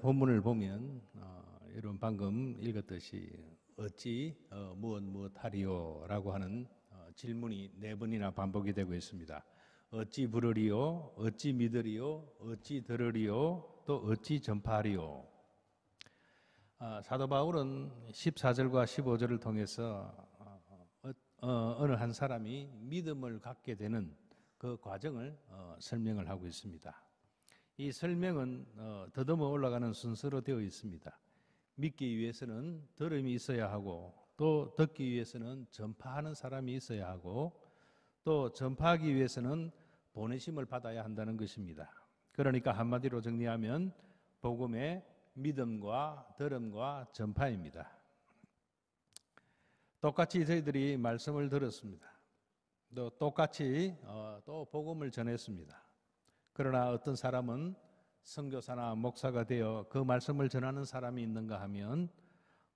본문을 보면 어, 이런 방금 읽었듯이 어찌 어, 무엇 무엇하리요라고 하는 어, 질문이 네 번이나 반복이 되고 있습니다. 어찌 부르리요? 어찌 믿으리요? 어찌 들으리요? 또 어찌 전파하리요? 아, 사도 바울은 14절과 15절을 통해서 어, 어, 어, 어느 한 사람이 믿음을 갖게 되는 그 과정을 어, 설명을 하고 있습니다. 이 설명은 어, 더듬어 올라가는 순서로 되어 있습니다. 믿기 위해서는 들음이 있어야 하고 또 듣기 위해서는 전파하는 사람이 있어야 하고 또 전파하기 위해서는 보내심을 받아야 한다는 것입니다. 그러니까 한마디로 정리하면 복음의 믿음과 들음과 전파입니다. 똑같이 저희들이 말씀을 들었습니다. 또 똑같이 어, 또 복음을 전했습니다. 그러나 어떤 사람은 선교사나 목사가 되어 그 말씀을 전하는 사람이 있는가 하면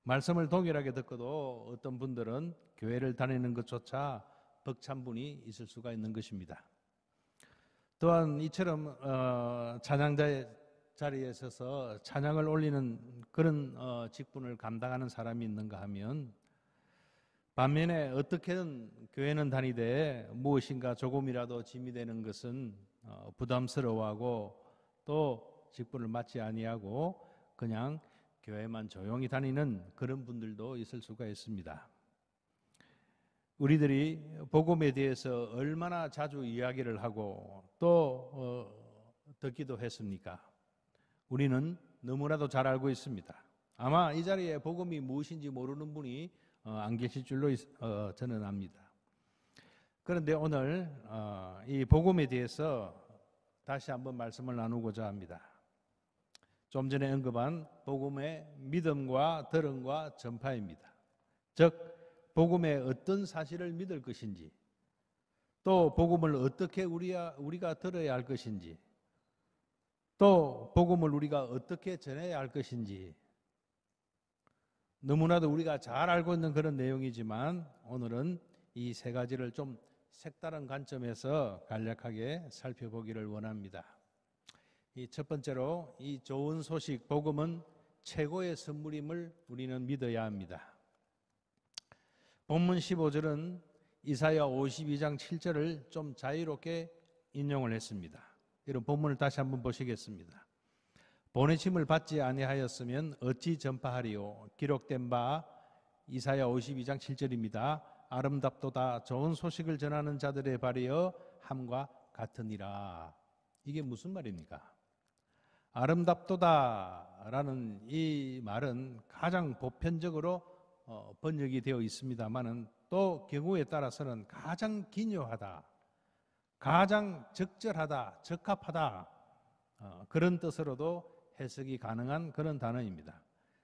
말씀을 동일하게 듣고도 어떤 분들은 교회를 다니는 것조차 벅찬 분이 있을 수가 있는 것입니다. 또한 이처럼 어, 찬양자의 자리에 서서 찬양을 올리는 그런 어, 직분을 감당하는 사람이 있는가 하면 반면에 어떻게든 교회는 다니되 무엇인가 조금이라도 짐이 되는 것은 어, 부담스러워하고 또 직분을 맡지 아니하고 그냥 교회만 조용히 다니는 그런 분들도 있을 수가 있습니다. 우리들이 복음에 대해서 얼마나 자주 이야기를 하고 또 어, 듣기도 했습니까? 우리는 너무나도 잘 알고 있습니다. 아마 이 자리에 복음이 무엇인지 모르는 분이 어, 안 계실 줄로 있, 어, 저는 압니다. 그런데 오늘 어, 이 복음에 대해서 다시 한번 말씀을 나누고자 합니다. 좀 전에 언급한 복음의 믿음과 들음과 전파입니다. 즉 복음의 어떤 사실을 믿을 것인지 또 복음을 어떻게 우리야, 우리가 들어야 할 것인지 또 복음을 우리가 어떻게 전해야 할 것인지 너무나도 우리가 잘 알고 있는 그런 내용이지만 오늘은 이 세 가지를 좀 색다른 관점에서 간략하게 살펴보기를 원합니다. 이첫 번째로 이 좋은 소식 복음은 최고의 선물임을 우리는 믿어야 합니다. 본문 15절은 이사야 52장 7절을 좀 자유롭게 인용을 했습니다. 이런 본문을 다시 한번 보시겠습니다. 보내심을 받지 아니하였으면 어찌 전파하리요? 기록된 바 이사야 52장 7절입니다. 아름답도다 좋은 소식을 전하는 자들의 발이여 함과 같으니라. 이게 무슨 말입니까? 아름답도다라는 이 말은 가장 보편적으로 어, 번역이 되어 있습니다만은 또 경우에 따라서는 가장 기묘하다, 가장 적절하다, 적합하다 어, 그런 뜻으로도 해석이 가능한 그런 단어입니다.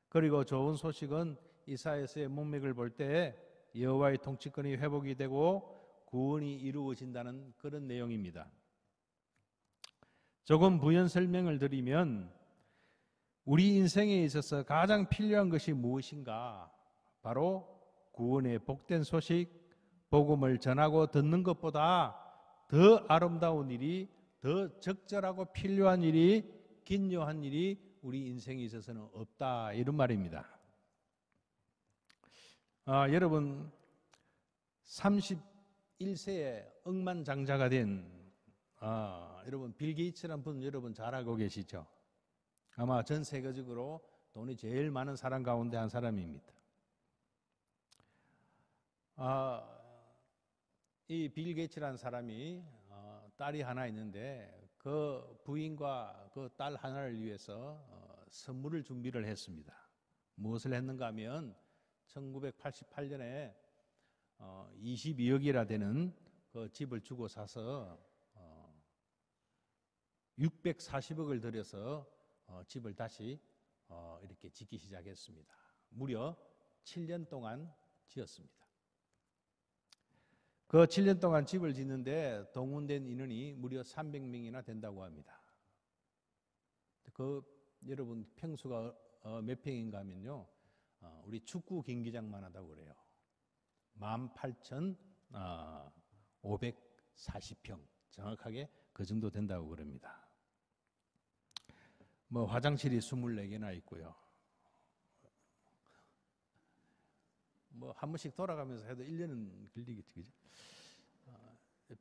그리고 좋은 소식은 이사에서의 문맥을 볼때 여호와의 통치권이 회복이 되고 구원이 이루어진다는 그런 내용입니다. 조금 부연 설명을 드리면 우리 인생에 있어서 가장 필요한 것이 무엇인가? 바로 구원의 복된 소식, 복음을 전하고 듣는 것보다 더 아름다운 일이, 더 적절하고 필요한 일이, 긴요한 일이 우리 인생에 있어서는 없다. 이런 말입니다. 아, 여러분 31세에 억만장자가 된 아, 여러분 빌 게이츠란 분 여러분 잘 알고 계시죠? 아마 전 세계적으로 돈이 제일 많은 사람 가운데 한 사람입니다. 아, 이빌 게이츠라는 사람이 어, 딸이 하나 있는데 그 부인과 그 딸 하나를 위해서 어, 선물을 준비를 했습니다. 무엇을 했는가 하면 1988년에 22억이라 어, 되는 그 집을 주고 사서 640억을 어, 들여서 어, 집을 다시 이렇게 짓기 시작했습니다. 무려 7년 동안 지었습니다. 그 7년 동안 집을 짓는데 동원된 인원이 무려 300명이나 된다고 합니다. 그 여러분 평수가 몇 평인가 하면요. 어, 우리 축구 경기장만 하다고 그래요. 18,540평 어, 정확하게 그 정도 된다고 그럽니다. 뭐 화장실이 24개나 있고요. 뭐 한 번씩 돌아가면서 해도 1년은 걸리겠지 그죠?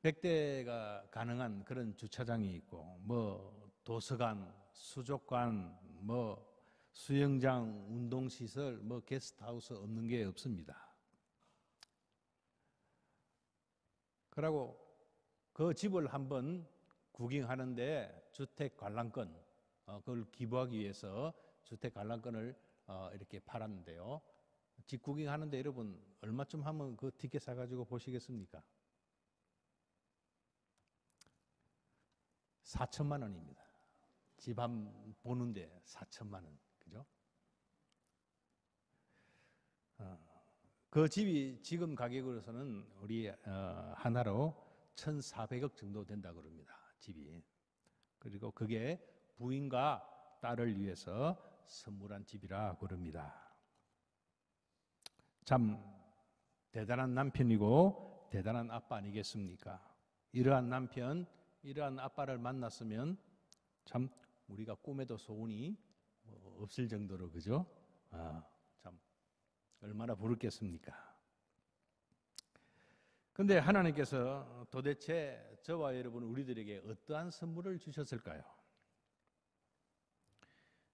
100대가 어, 가능한 그런 주차장이 있고 뭐 도서관, 수족관, 뭐 수영장, 운동시설, 뭐 게스트하우스 없는 게 없습니다. 그러고 그 집을 한번 구경하는데 주택 관람권, 어, 그걸 기부하기 위해서 주택 관람권을 어, 이렇게 팔았는데요. 집 구경하는데 여러분 얼마쯤 하면 그 티켓 사가지고 보시겠습니까? 4천만 원입니다. 집한 보는데 4천만 원. 그죠? 어, 그 집이 지금 가격으로서는 우리 어, 하나로 1,400억 정도 된다 그럽니다. 집이. 그리고 그게 부인과 딸을 위해서 선물한 집이라 그럽니다. 참 대단한 남편이고 대단한 아빠 아니겠습니까? 이러한 남편, 이러한 아빠를 만났으면 참 우리가 꿈에도 소원이 없을 정도로 그죠? 아, 참 얼마나 부럽겠습니까? 근데 하나님께서 도대체 저와 여러분 우리들에게 어떠한 선물을 주셨을까요?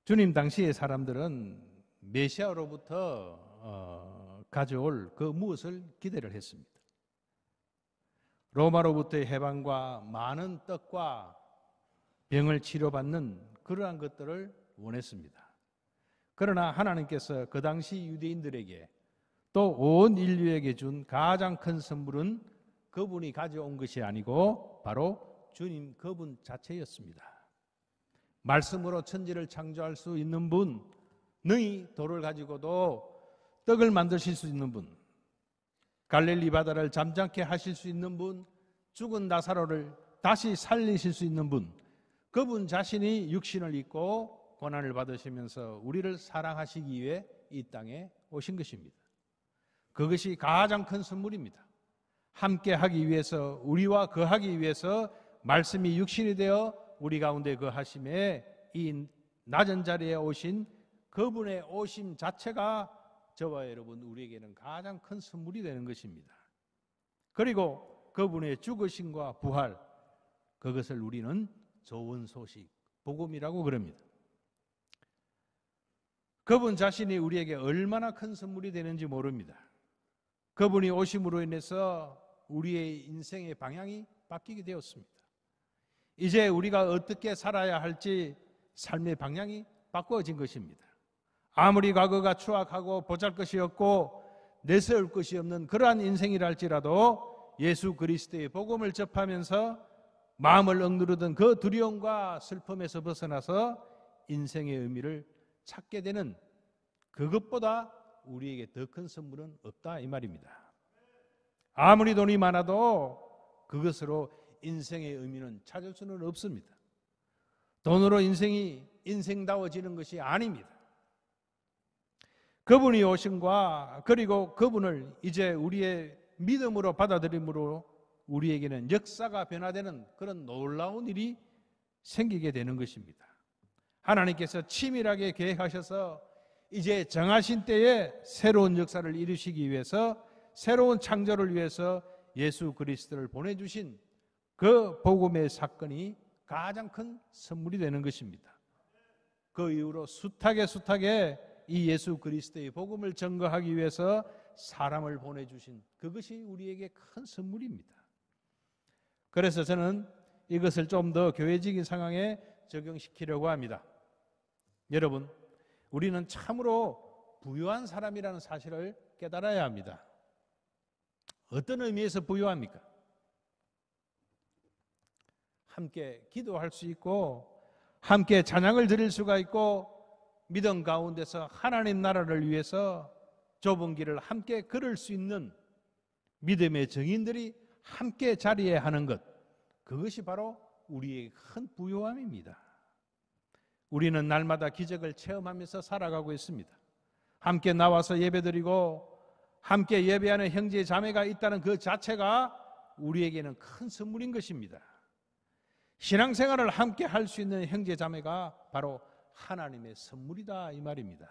주님 당시의 사람들은 메시아로부터 어, 가져올 그 무엇을 기대를 했습니다. 로마로부터의 해방과 많은 떡과 병을 치료받는 그러한 것들을 원했습니다. 그러나 하나님께서 그 당시 유대인들에게 또 온 인류에게 준 가장 큰 선물은 그분이 가져온 것이 아니고 바로 주님 그분 자체였습니다. 말씀으로 천지를 창조할 수 있는 분, 능히 돌을 가지고도 떡을 만드실 수 있는 분, 갈릴리 바다를 잠잠케 하실 수 있는 분, 죽은 나사로를 다시 살리실 수 있는 분, 그분 자신이 육신을 입고 권한을 받으시면서 우리를 사랑하시기 위해 이 땅에 오신 것입니다. 그것이 가장 큰 선물입니다. 함께 하기 위해서 우리와 거하기 위해서 말씀이 육신이 되어 우리 가운데 거하심에 이 낮은 자리에 오신 그분의 오심 자체가 저와 여러분 우리에게는 가장 큰 선물이 되는 것입니다. 그리고 그분의 죽으심과 부활 그것을 우리는 좋은 소식 복음이라고 그럽니다. 그분 자신이 우리에게 얼마나 큰 선물이 되는지 모릅니다. 그분이 오심으로 인해서 우리의 인생의 방향이 바뀌게 되었습니다. 이제 우리가 어떻게 살아야 할지 삶의 방향이 바꿔진 것입니다. 아무리 과거가 추악하고 보잘 것이 없고 내세울 것이 없는 그러한 인생이랄지라도 예수 그리스도의 복음을 접하면서 마음을 억누르던 그 두려움과 슬픔에서 벗어나서 인생의 의미를 찾게 되는 그것보다 우리에게 더 큰 선물은 없다 이 말입니다. 아무리 돈이 많아도 그것으로 인생의 의미는 찾을 수는 없습니다. 돈으로 인생이 인생다워지는 것이 아닙니다. 그분이 오신과 그리고 그분을 이제 우리의 믿음으로 받아들임으로 우리에게는 역사가 변화되는 그런 놀라운 일이 생기게 되는 것입니다. 하나님께서 치밀하게 계획하셔서 이제 정하신 때에 새로운 역사를 이루시기 위해서 새로운 창조를 위해서 예수 그리스도를 보내주신 그 복음의 사건이 가장 큰 선물이 되는 것입니다. 그 이후로 숱하게 숱하게 이 예수 그리스도의 복음을 증거하기 위해서 사람을 보내주신 그것이 우리에게 큰 선물입니다. 그래서 저는 이것을 좀 더 교회적인 상황에 적용시키려고 합니다. 여러분, 우리는 참으로 부유한 사람이라는 사실을 깨달아야 합니다. 어떤 의미에서 부유합니까? 함께 기도할 수 있고, 함께 찬양을 드릴 수가 있고, 믿음 가운데서 하나님 나라를 위해서 좁은 길을 함께 걸을 수 있는 믿음의 증인들이 함께 자리에 하는 것. 그것이 바로 우리의 큰 부요함입니다. 우리는 날마다 기적을 체험하면서 살아가고 있습니다. 함께 나와서 예배드리고 함께 예배하는 형제 자매가 있다는 그 자체가 우리에게는 큰 선물인 것입니다. 신앙생활을 함께 할 수 있는 형제 자매가 바로 하나님의 선물이다 이 말입니다.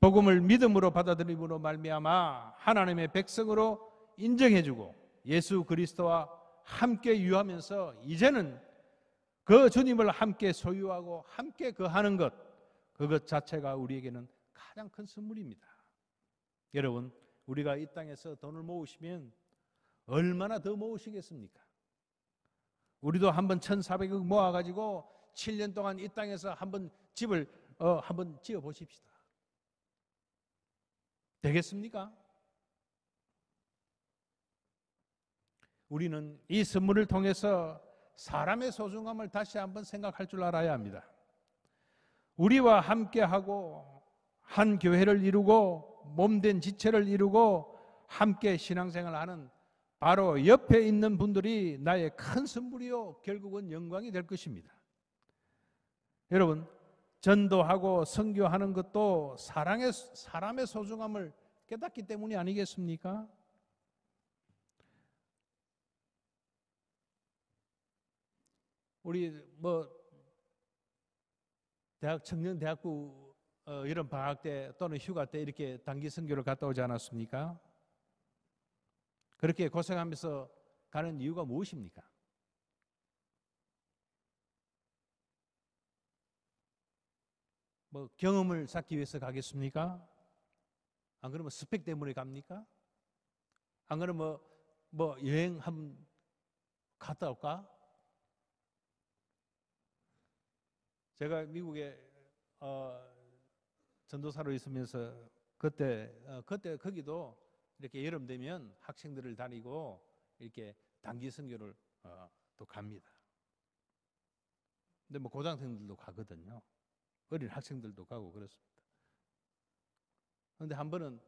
복음을 믿음으로 받아들임으로 말미암아 하나님의 백성으로 인정해주고 예수 그리스도와 함께 유하면서 이제는 그 주님을 함께 소유하고 함께 그하는것 그것 자체가 우리에게는 가장 큰 선물입니다. 여러분, 우리가 이 땅에서 돈을 모으시면 얼마나 더 모으시겠습니까? 우리도 한번 1,400억 모아 가지고 7년 동안 이 땅에서 한번 집을 어, 한번 지어 보십시다. 되겠습니까? 우리는 이 선물을 통해서 사람의 소중함을 다시 한번 생각할 줄 알아야 합니다. 우리와 함께하고 한 교회를 이루고 몸된 지체를 이루고 함께 신앙생활 하는 바로 옆에 있는 분들이 나의 큰 선물이요 결국은 영광이 될 것입니다. 여러분 전도하고 선교하는 것도 사랑의 사람의 소중함을 깨닫기 때문이 아니겠습니까? 우리 뭐 대학 청년 대학부 어, 이런 방학 때 또는 휴가 때 이렇게 단기 선교를 갔다 오지 않았습니까? 그렇게 고생하면서 가는 이유가 무엇입니까? 뭐 경험을 쌓기 위해서 가겠습니까? 안 그러면 스펙 때문에 갑니까? 안 그러면 뭐, 뭐 여행 한번 갔다 올까? 제가 미국에 어, 전도사로 있으면서 그때 어, 그때 거기도 이렇게 여름 되면 학생들을 다니고 이렇게 단기 선교를 어, 또 갑니다. 근데 뭐 고등학생들도 가거든요. 어린 학생들도 가고 그렇습니다. 그런데 한 번은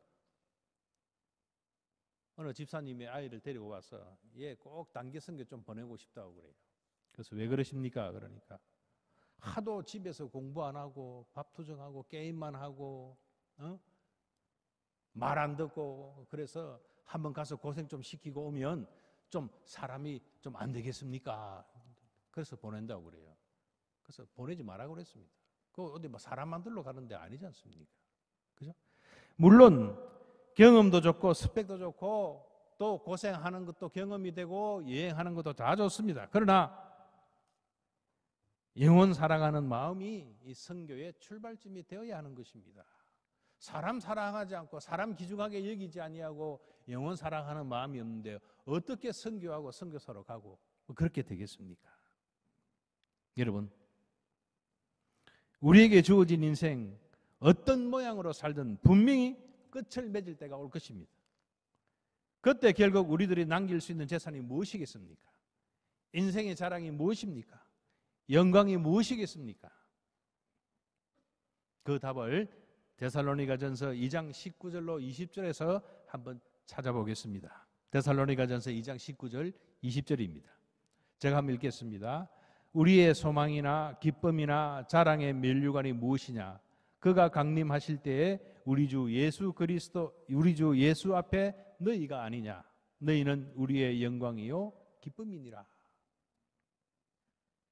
어느 집사님이 아이를 데리고 와서 얘꼭 단기 선교 좀 보내고 싶다고 그래요. 그래서 왜 그러십니까? 그러니까 하도 집에서 공부 안 하고 밥 투정하고 게임만 하고 어? 말안 듣고 그래서 한번 가서 고생 좀 시키고 오면 좀 사람이 좀 안 되겠습니까? 그래서 보낸다고 그래요. 그래서 보내지 마라 그랬습니다. 그 어디 뭐 사람 만들러 가는데 아니지 않습니까? 그죠? 물론 경험도 좋고 스펙도 좋고 또 고생하는 것도 경험이 되고 여행하는 것도 다 좋습니다. 그러나 영혼 사랑하는 마음이 이 성교의 출발점이 되어야 하는 것입니다. 사람 사랑하지 않고 사람 기중하게 여기지 아니하고 영혼 사랑하는 마음이 없는데 어떻게 선교하고 선교사로 가고 뭐 그렇게 되겠습니까? 여러분 우리에게 주어진 인생 어떤 모양으로 살든 분명히 끝을 맺을 때가 올 것입니다. 그때 결국 우리들이 남길 수 있는 재산이 무엇이겠습니까? 인생의 자랑이 무엇입니까? 영광이 무엇이겠습니까? 그 답을 데살로니가전서 2장 19절로 20절에서 한번 찾아보겠습니다. 데살로니가전서 2장 19절 20절입니다. 제가 한번 읽겠습니다. 우리의 소망이나 기쁨이나 자랑의 면류관이 무엇이냐? 그가 강림하실 때에 우리 주 예수 그리스도 우리 주 예수 앞에 너희가 아니냐? 너희는 우리의 영광이요 기쁨이니라.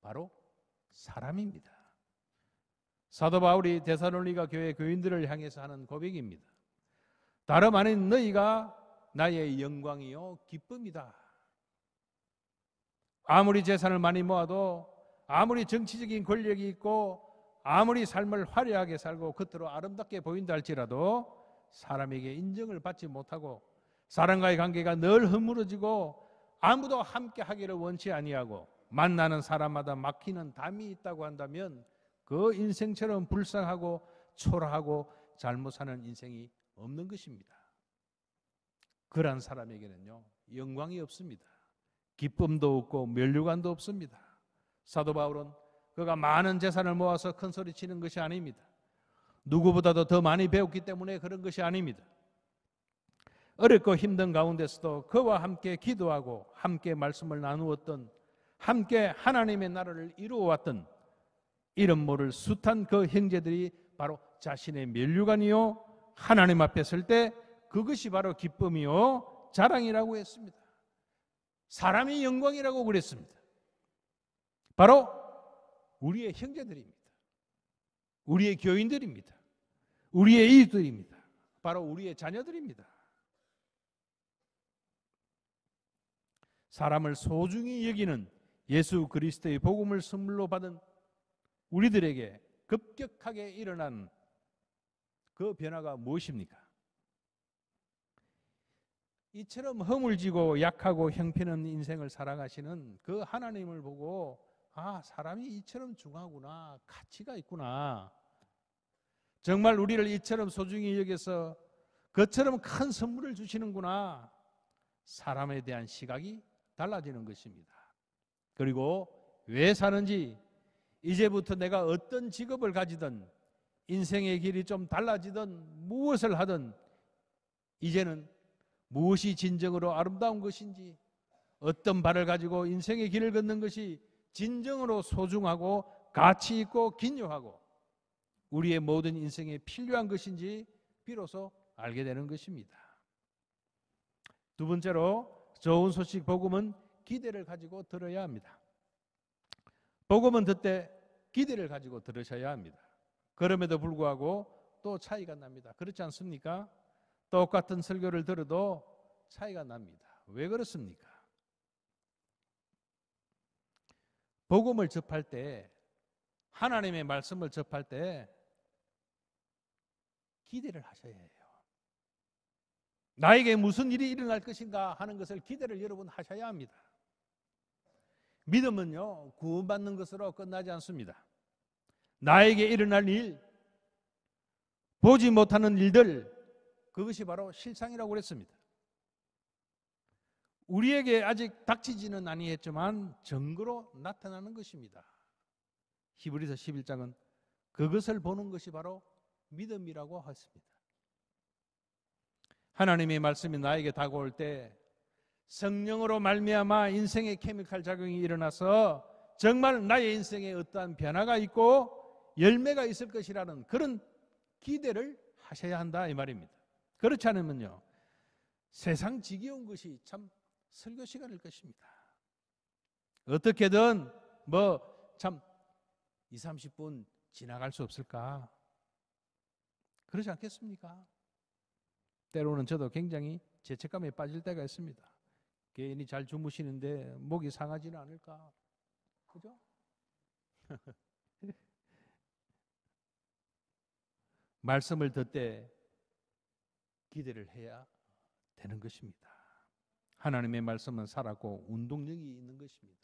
바로 사람입니다. 사도 바울이 데살로니가 교회 교인들을 향해서 하는 고백입니다. 다름 아닌 너희가 나의 영광이요 기쁨이다. 아무리 재산을 많이 모아도 아무리 정치적인 권력이 있고 아무리 삶을 화려하게 살고 겉으로 아름답게 보인다 할지라도 사람에게 인정을 받지 못하고 사람과의 관계가 늘 허물어지고 아무도 함께 하기를 원치 아니하고 만나는 사람마다 막히는 담이 있다고 한다면 그 인생처럼 불쌍하고 초라하고 잘못 사는 인생이 없는 것입니다. 그러 사람에게는요 영광이 없습니다. 기쁨도 없고 멸류관도 없습니다. 사도 바울은 그가 많은 재산을 모아서 큰 소리 치는 것이 아닙니다. 누구보다도 더 많이 배웠기 때문에 그런 것이 아닙니다. 어렵고 힘든 가운데서도 그와 함께 기도하고 함께 말씀을 나누었던 함께 하나님의 나라를 이루어왔던 이름 모를 숱한 그 형제들이 바로 자신의 면류관이요 하나님 앞에 설 때 그것이 바로 기쁨이요 자랑이라고 했습니다. 사람이 영광이라고 그랬습니다. 바로 우리의 형제들입니다. 우리의 교인들입니다. 우리의 이웃들입니다. 바로 우리의 자녀들입니다. 사람을 소중히 여기는 예수 그리스도의 복음을 선물로 받은 우리들에게 급격하게 일어난 그 변화가 무엇입니까? 이처럼 허물지고 약하고 형편없는 인생을 살아가시는 그 하나님을 보고 아, 사람이 이처럼 중하구나. 가치가 있구나. 정말 우리를 이처럼 소중히 여겨서 그처럼 큰 선물을 주시는구나. 사람에 대한 시각이 달라지는 것입니다. 그리고 왜 사는지 이제부터 내가 어떤 직업을 가지든 인생의 길이 좀 달라지든 무엇을 하든 이제는 무엇이 진정으로 아름다운 것인지 어떤 발을 가지고 인생의 길을 걷는 것이 진정으로 소중하고 가치 있고 긴요하고 우리의 모든 인생에 필요한 것인지 비로소 알게 되는 것입니다. 두 번째로 좋은 소식 복음은 기대를 가지고 들어야 합니다. 복음은 듣되 기대를 가지고 들으셔야 합니다. 그럼에도 불구하고 또 차이가 납니다. 그렇지 않습니까? 똑같은 설교를 들어도 차이가 납니다. 왜 그렇습니까? 복음을 접할 때 하나님의 말씀을 접할 때 기대를 하셔야 해요. 나에게 무슨 일이 일어날 것인가 하는 것을 기대를 여러분 하셔야 합니다. 믿음은요, 구원받는 것으로 끝나지 않습니다. 나에게 일어날 일, 보지 못하는 일들, 그것이 바로 실상이라고 그랬습니다. 우리에게 아직 닥치지는 아니했지만 증거로 나타나는 것입니다. 히브리서 11장은 그것을 보는 것이 바로 믿음이라고 했습니다. 하나님의 말씀이 나에게 다가올 때 성령으로 말미암아 인생의 케미칼 작용이 일어나서 정말 나의 인생에 어떠한 변화가 있고 열매가 있을 것이라는 그런 기대를 하셔야 한다 이 말입니다. 그렇지 않으면요. 세상 지겨운 것이 참 설교 시간일 것입니다. 어떻게든 뭐 참 2, 30분 지나갈 수 없을까? 그러지 않겠습니까? 때로는 저도 굉장히 죄책감에 빠질 때가 있습니다. 개인이 잘 주무시는데 목이 상하지는 않을까? 그죠? 말씀을 듣되 기대를 해야 되는 것입니다. 하나님의 말씀은 살았고 운동력이 있는 것입니다.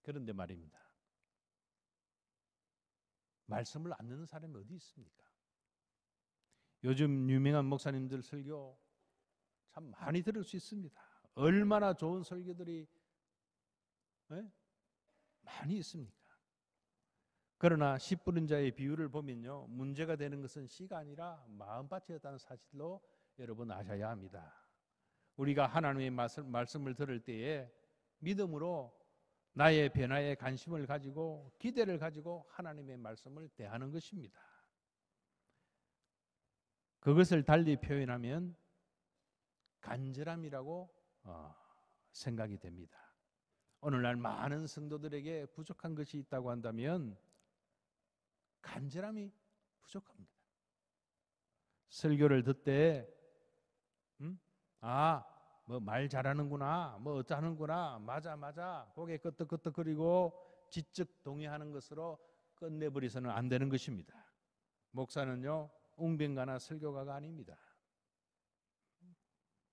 그런데 말입니다. 말씀을 안 듣는 사람이 어디 있습니까? 요즘 유명한 목사님들 설교 참 많이 들을 수 있습니다. 얼마나 좋은 설교들이 예? 많이 있습니까? 그러나 씨 뿌린 자의 비유를 보면요. 문제가 되는 것은 씨가 아니라 마음밭이었다는 사실로 여러분 아셔야 합니다. 우리가 하나님의 말씀을 들을 때에 믿음으로 나의 변화에 관심을 가지고 기대를 가지고 하나님의 말씀을 대하는 것입니다. 그것을 달리 표현하면 간절함이라고 어, 생각이 됩니다. 오늘날 많은 성도들에게 부족한 것이 있다고 한다면 간절함이 부족합니다. 설교를 듣되 음? 아, 뭐 말 잘하는구나. 뭐 어쩌는구나. 맞아 맞아. 고개 끄덕끄덕거리고 지적 동의하는 것으로 끝내버리서는 안 되는 것입니다. 목사는요. 웅변가나 설교가가 아닙니다.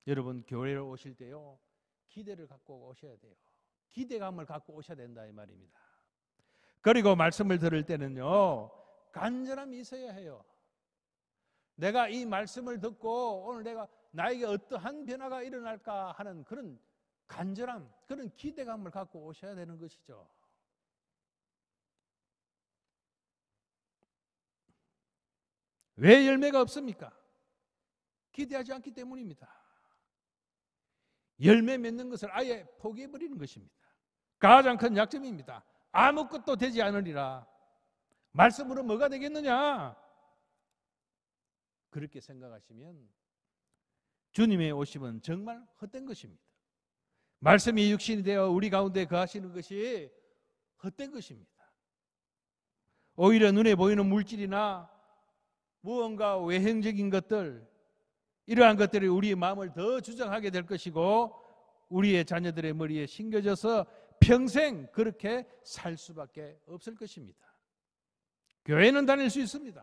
여러분 교회를 오실 때요 기대를 갖고 오셔야 돼요. 기대감을 갖고 오셔야 된다 이 말입니다. 그리고 말씀을 들을 때는요 간절함이 있어야 해요. 내가 이 말씀을 듣고 오늘 내가 나에게 어떠한 변화가 일어날까 하는 그런 간절함, 그런 기대감을 갖고 오셔야 되는 것이죠. 왜 열매가 없습니까? 기대하지 않기 때문입니다. 열매 맺는 것을 아예 포기해버리는 것입니다. 가장 큰 약점입니다. 아무것도 되지 않으리라. 말씀으로 뭐가 되겠느냐? 그렇게 생각하시면 주님의 오심은 정말 헛된 것입니다. 말씀이 육신이 되어 우리 가운데 거하시는 것이 헛된 것입니다. 오히려 눈에 보이는 물질이나 무언가 외형적인 것들 이러한 것들이 우리의 마음을 더 주장하게 될 것이고 우리의 자녀들의 머리에 심겨져서 평생 그렇게 살 수밖에 없을 것입니다. 교회는 다닐 수 있습니다.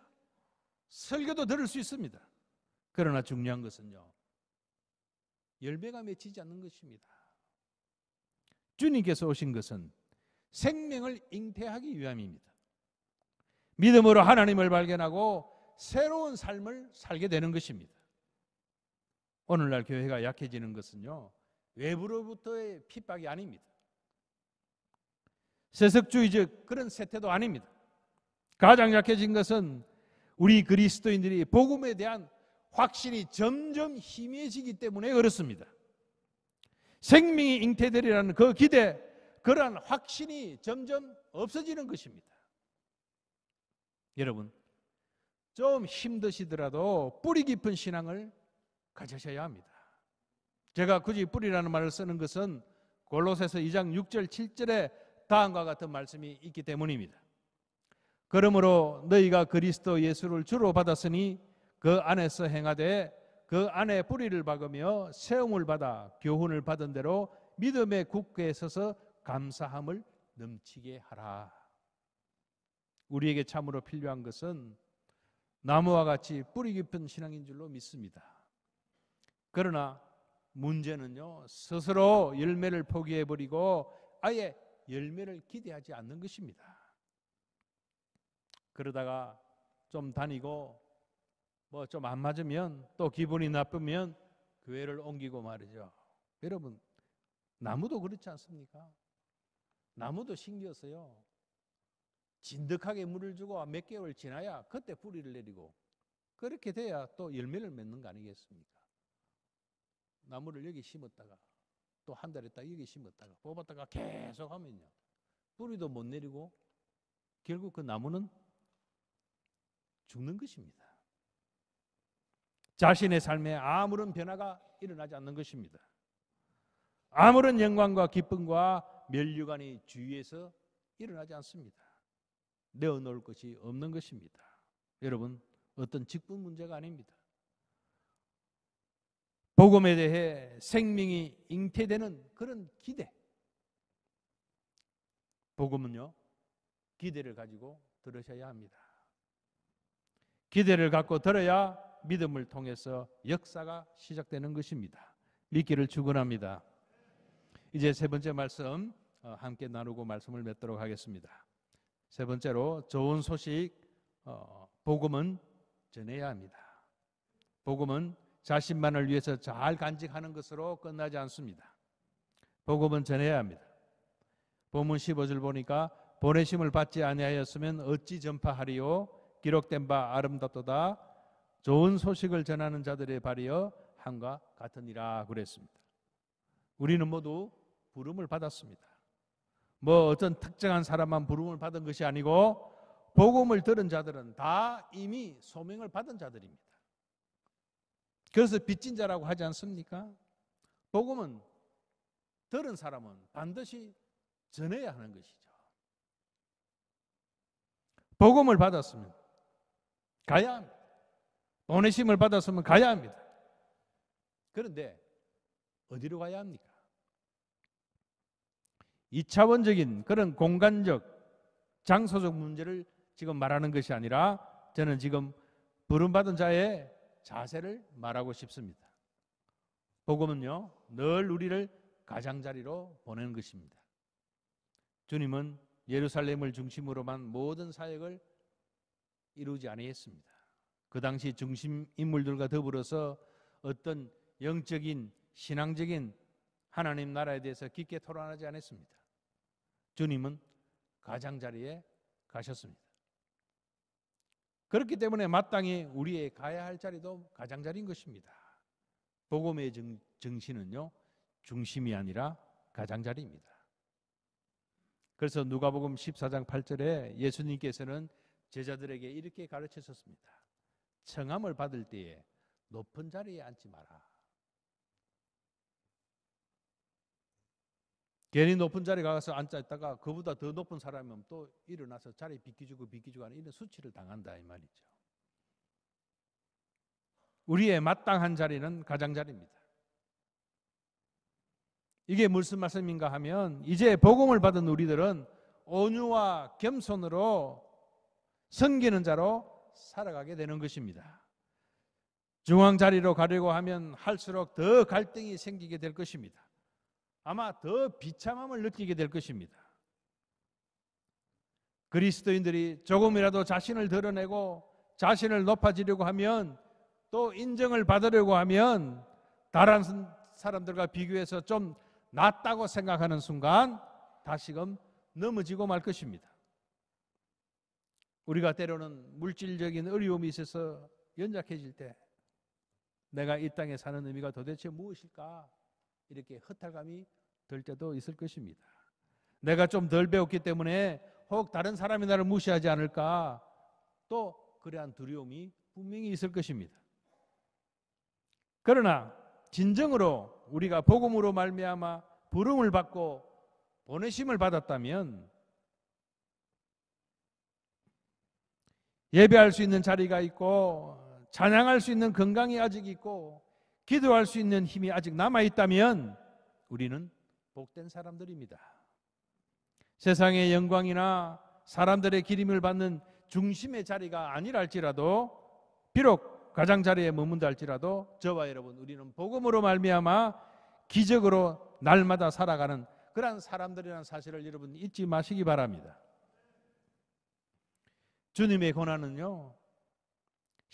설교도 들을 수 있습니다. 그러나 중요한 것은요. 열매가 맺히지 않는 것입니다. 주님께서 오신 것은 생명을 잉태하기 위함입니다. 믿음으로 하나님을 발견하고 새로운 삶을 살게 되는 것입니다. 오늘날 교회가 약해지는 것은요, 외부로부터의 핍박이 아닙니다. 세속주의 즉 그런 세태도 아닙니다. 가장 약해진 것은 우리 그리스도인들이 복음에 대한 확신이 점점 희미해지기 때문에 그렇습니다. 생명이 잉태되리라는 그 기대, 그러한 확신이 점점 없어지는 것입니다. 여러분, 좀 힘드시더라도 뿌리 깊은 신앙을 가지셔야 합니다. 제가 굳이 뿌리라는 말을 쓰는 것은 골로새서 2장 6절 7절에 다음과 같은 말씀이 있기 때문입니다. 그러므로 너희가 그리스도 예수를 주로 받았으니 그 안에서 행하되 그 안에 뿌리를 박으며 세움을 받아 교훈을 받은 대로 믿음의 국회에 서서 감사함을 넘치게 하라. 우리에게 참으로 필요한 것은 나무와 같이 뿌리 깊은 신앙인 줄로 믿습니다. 그러나 문제는요, 스스로 열매를 포기해버리고 아예 열매를 기대하지 않는 것입니다. 그러다가 좀 다니고 뭐 좀 안 맞으면 또 기분이 나쁘면 교회를 옮기고 말이죠. 여러분, 나무도 그렇지 않습니까? 나무도 신기해서요. 진득하게 물을 주고 몇 개월 지나야 그때 뿌리를 내리고 그렇게 돼야 또 열매를 맺는 거 아니겠습니까? 나무를 여기 심었다가 또 한달 있다 여기 심었다가 뽑았다가 계속 하면요. 뿌리도 못 내리고 결국 그 나무는 죽는 것입니다. 자신의 삶에 아무런 변화가 일어나지 않는 것입니다. 아무런 영광과 기쁨과 멸류관이 주위에서 일어나지 않습니다. 내어놓을 것이 없는 것입니다. 여러분 어떤 직분 문제가 아닙니다. 복음에 대해 생명이 잉태되는 그런 기대. 복음은요 기대를 가지고 들으셔야 합니다. 기대를 갖고 들어야 믿음을 통해서 역사가 시작되는 것입니다. 믿기를 축원합니다. 이제 세 번째 말씀 어, 함께 나누고 말씀을 맺도록 하겠습니다. 세 번째로 좋은 소식 어, 복음은 전해야 합니다. 복음은 자신만을 위해서 잘 간직하는 것으로 끝나지 않습니다. 복음은 전해야 합니다. 본문 15절 보니까 보내심을 받지 아니하였으면 어찌 전파하리요 기록된 바 아름답도다 좋은 소식을 전하는 자들의 발이여 한과 같으니라 그랬습니다. 우리는 모두 부름을 받았습니다. 뭐 어떤 특정한 사람만 부름을 받은 것이 아니고 복음을 들은 자들은 다 이미 소명을 받은 자들입니다. 그래서 빚진 자라고 하지 않습니까? 복음은 들은 사람은 반드시 전해야 하는 것이죠. 복음을 받았으면 가야 합니다. 보내심을 받았으면 가야 합니다. 그런데 어디로 가야 합니까? 2차원적인 그런 공간적 장소적 문제를 지금 말하는 것이 아니라 저는 지금 부름받은 자의 자세를 말하고 싶습니다. 복음은요, 늘 우리를 가장자리로 보내는 것입니다. 주님은 예루살렘을 중심으로만 모든 사역을 이루지 아니했습니다. 그 당시 중심 인물들과 더불어서 어떤 영적인 신앙적인 하나님 나라에 대해서 깊게 토론하지 않았습니다. 주님은 가장자리에 가셨습니다. 그렇기 때문에 마땅히 우리의 가야 할 자리도 가장자리인 것입니다. 복음의 정, 정신은요 중심이 아니라 가장자리입니다. 그래서 누가복음 14장 8절에 예수님께서는 제자들에게 이렇게 가르치셨습니다. 청함을 받을 때에 높은 자리에 앉지 마라. 괜히 높은 자리에 가서 앉아 있다가 그보다 더 높은 사람이면또 일어나서 자리 비키주고 비키주고 하는 이런 수치를 당한다 이 말이죠. 우리의 마땅한 자리는 가장자리입니다. 이게 무슨 말씀인가 하면 이제 복음을 받은 우리들은 온유와 겸손으로 섬기는 자로 살아가게 되는 것입니다. 중앙 자리로 가려고 하면 할수록 더 갈등이 생기게 될 것입니다. 아마 더 비참함을 느끼게 될 것입니다. 그리스도인들이 조금이라도 자신을 드러내고 자신을 높아지려고 하면 또 인정을 받으려고 하면 다른 사람들과 비교해서 좀 낫다고 생각하는 순간 다시금 넘어지고 말 것입니다. 우리가 때로는 물질적인 어려움이 있어서 연약해질 때 내가 이 땅에 사는 의미가 도대체 무엇일까? 이렇게 허탈감이 들 때도 있을 것입니다. 내가 좀 덜 배웠기 때문에 혹 다른 사람이 나를 무시하지 않을까 또 그러한 두려움이 분명히 있을 것입니다. 그러나 진정으로 우리가 복음으로 말미암아 부름을 받고 보내심을 받았다면 예배할 수 있는 자리가 있고 찬양할 수 있는 건강이 아직 있고 기도할 수 있는 힘이 아직 남아 있다면 우리는 복된 사람들입니다. 세상의 영광이나 사람들의 기림을 받는 중심의 자리가 아니랄지라도 비록 가장 자리에 머문다 할지라도 저와 여러분 우리는 복음으로 말미암아 기적으로 날마다 살아가는 그러 사람들이라는 사실을 여러분 잊지 마시기 바랍니다. 주님의 고난은요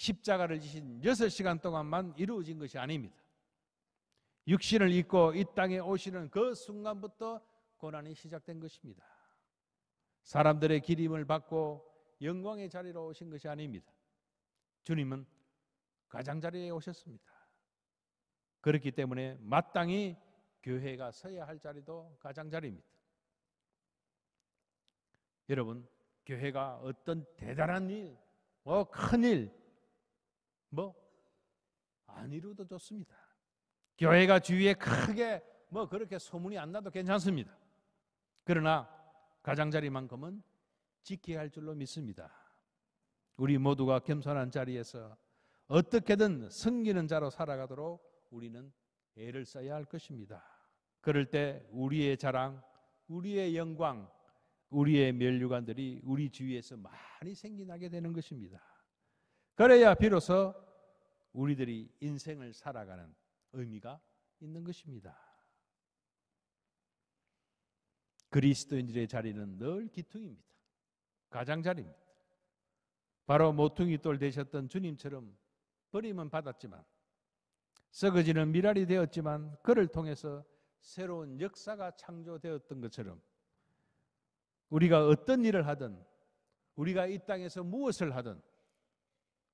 십자가를 지신 여섯 시간 동안만 이루어진 것이 아닙니다. 육신을 입고 이 땅에 오시는 그 순간부터 고난이 시작된 것입니다. 사람들의 기림을 받고 영광의 자리로 오신 것이 아닙니다. 주님은 가장자리에 오셨습니다. 그렇기 때문에 마땅히 교회가 서야 할 자리도 가장자리입니다. 여러분, 교회가 어떤 대단한 일, 뭐큰 일, 뭐안 이루도 좋습니다. 교회가 주위에 크게 뭐 그렇게 소문이 안 나도 괜찮습니다. 그러나 가장자리만큼은 지켜야 할 줄로 믿습니다. 우리 모두가 겸손한 자리에서 어떻게든 승기는 자로 살아가도록 우리는 애를 써야 할 것입니다. 그럴 때 우리의 자랑, 우리의 영광, 우리의 면류관들이 우리 주위에서 많이 생겨나게 되는 것입니다. 그래야 비로소 우리들이 인생을 살아가는 의미가 있는 것입니다. 그리스도인들의 자리는 늘 기둥입니다. 가장자리입니다. 바로 모퉁이 돌 되셨던 주님처럼 버림은 받았지만 썩어지는 미랄이 되었지만 그를 통해서 새로운 역사가 창조되었던 것처럼 우리가 어떤 일을 하든 우리가 이 땅에서 무엇을 하든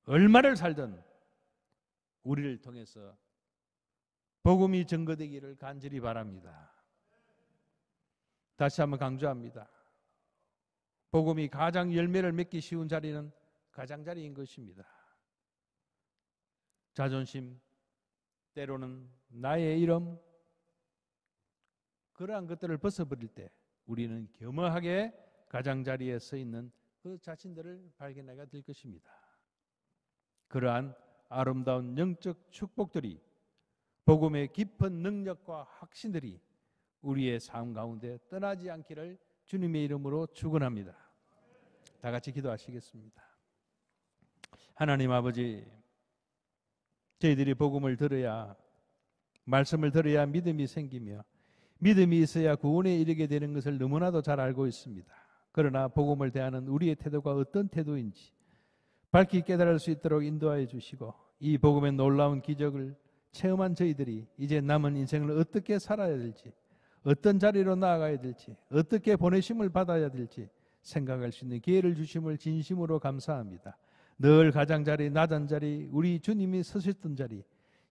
얼마를 살든 우리를 통해서 복음이 증거되기를 간절히 바랍니다. 다시 한번 강조합니다. 복음이 가장 열매를 맺기 쉬운 자리는 가장자리인 것입니다. 자존심, 때로는 나의 이름, 그러한 것들을 벗어버릴 때 우리는 겸허하게 가장자리에 서 있는 그 자신들을 발견하게 될 것입니다. 그러한 아름다운 영적 축복들이 복음의 깊은 능력과 확신들이 우리의 삶 가운데 떠나지 않기를 주님의 이름으로 축원합니다. 다 같이 기도하시겠습니다. 하나님 아버지 저희들이 복음을 들어야 말씀을 들어야 믿음이 생기며 믿음이 있어야 구원에 이르게 되는 것을 너무나도 잘 알고 있습니다. 그러나 복음을 대하는 우리의 태도가 어떤 태도인지 밝히 깨달을 수 있도록 인도하여 주시고 이 복음의 놀라운 기적을 체험한 저희들이 이제 남은 인생을 어떻게 살아야 될지 어떤 자리로 나아가야 될지 어떻게 보내심을 받아야 될지 생각할 수 있는 기회를 주심을 진심으로 감사합니다. 늘 가장자리 낮은 자리 우리 주님이 서셨던 자리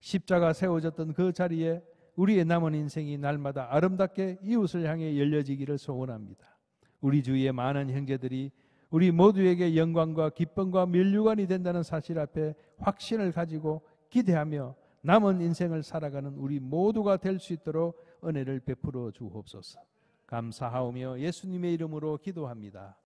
십자가 세워졌던 그 자리에 우리의 남은 인생이 날마다 아름답게 이웃을 향해 열려지기를 소원합니다. 우리 주위의 많은 형제들이 우리 모두에게 영광과 기쁨과 면류관이 된다는 사실 앞에 확신을 가지고 기대하며 남은 인생을 살아가는 우리 모두가 될 수 있도록 은혜를 베풀어 주옵소서. 감사하오며 예수님의 이름으로 기도합니다.